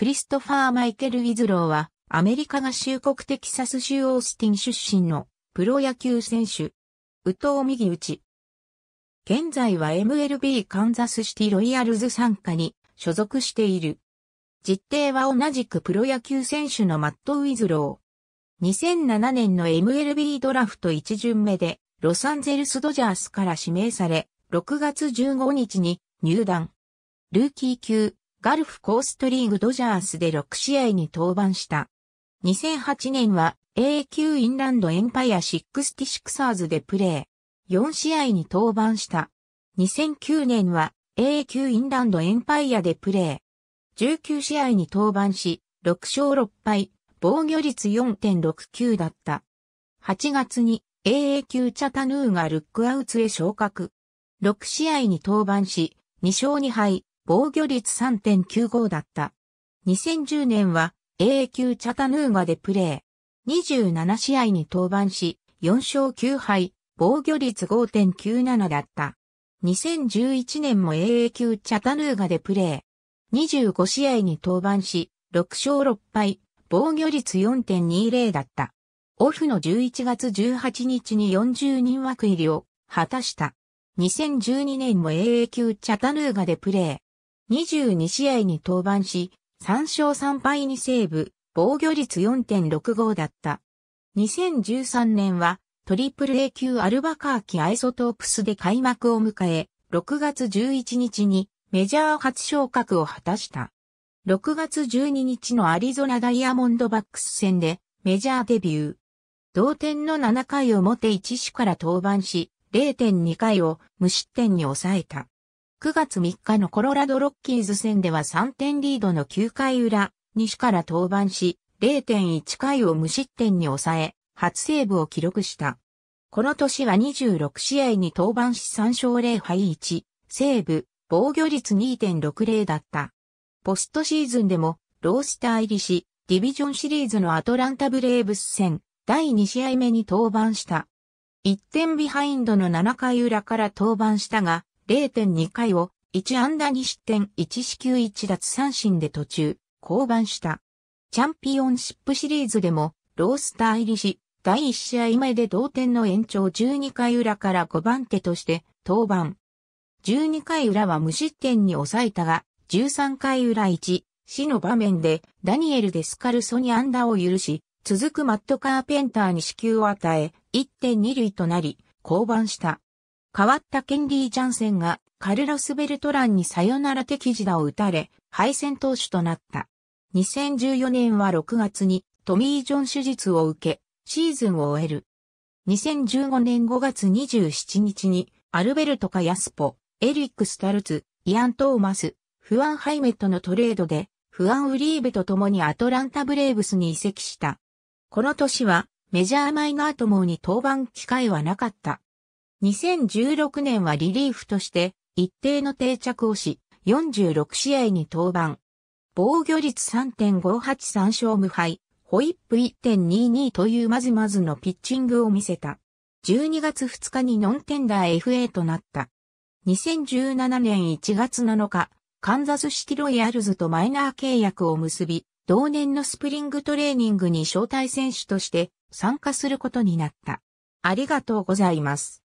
クリストファー・マイケル・ウィズローは、アメリカ合衆国テキサス州オースティン出身のプロ野球選手。宇藤右打ち。現在は MLB カンザスシティロイヤルズ参加に所属している。実定は同じくプロ野球選手のマット・ウィズロー。2007年の MLB ドラフト1巡目でロサンゼルスドジャースから指名され、6月15日に入団。ルーキー級、ガルフコーストリーグドジャースで6試合に登板した。2008年は A q インランドエンパイア66サーズでプレー。4試合に登板した。2009年は A q インランドエンパイアでプレー。19試合に登板し、6勝6敗、防御率4.69だった。8月に AA 級チャタヌーがルックアウツへ昇格。6試合に登板し、2勝2敗、防御率3.95だった。2010年は A 級チャタヌーガでプレー。27試合に登板し、4勝9敗、防御率5.97だった。2011年も AA 級チャタヌーガでプレー。25試合に登板し、6勝6敗、防御率4.20だった。オフの11月18日に40人枠入りを果たした。2012年も AA 級チャタヌーガでプレ22試合に登板し、3勝3敗にセーブ、防御率4.65だった。2013年は、トリプル A 級アルバカーキアイソトープスで開幕を迎え、6月11日にメジャー初昇格を果たした。6月12日のアリゾナダイヤモンドバックス戦でメジャーデビュー。同点の7回表1死から登板し、0.2回を無失点に抑えた。9月3日のコロラドロッキーズ戦では3点リードの9回裏、西から登板し、0.1回を無失点に抑え、初セーブを記録した。この年は26試合に登板し3勝0敗1、セーブ、防御率2.60だった。ポストシーズンでも、ロースター入りし、ディビジョンシリーズのアトランタブレーブス戦、第2試合目に登板した。1点ビハインドの7回裏から登板したが、0.2回を1安打2失点1四球1奪三振で途中、降板した。チャンピオンシップシリーズでも、ロースター入りし、第1試合目で同点の延長12回裏から5番手として登板。12回裏は無失点に抑えたが、13回裏1、死の場面でダニエル・デスカルソに安打を許し、続くマット・カーペンターに死球を与え、1.2塁となり、降板した。変わったケンリー・ジャンセンがカルロス・ベルトランにサヨナラ敵地打を打たれ、敗戦投手となった。2014年は6月にトミー・ジョン手術を受け、シーズンを終える。2015年5月27日に、アルベルト・カヤスポ、エリック・スタルツ、イアン・トーマス、フアン・ハイメットのトレードで、フアン・ウリーベと共にアトランタ・ブレーブスに移籍した。この年は、メジャーマイナーともに登板機会はなかった。2016年はリリーフとして一定の定着をし、46試合に登板。防御率3.583勝無敗、ホイップ1.22というまずまずのピッチングを見せた。12月2日にノンテンダー FA となった。2017年1月7日、カンザスシティロイヤルズとマイナー契約を結び、同年のスプリングトレーニングに招待選手として参加することになった。ありがとうございます。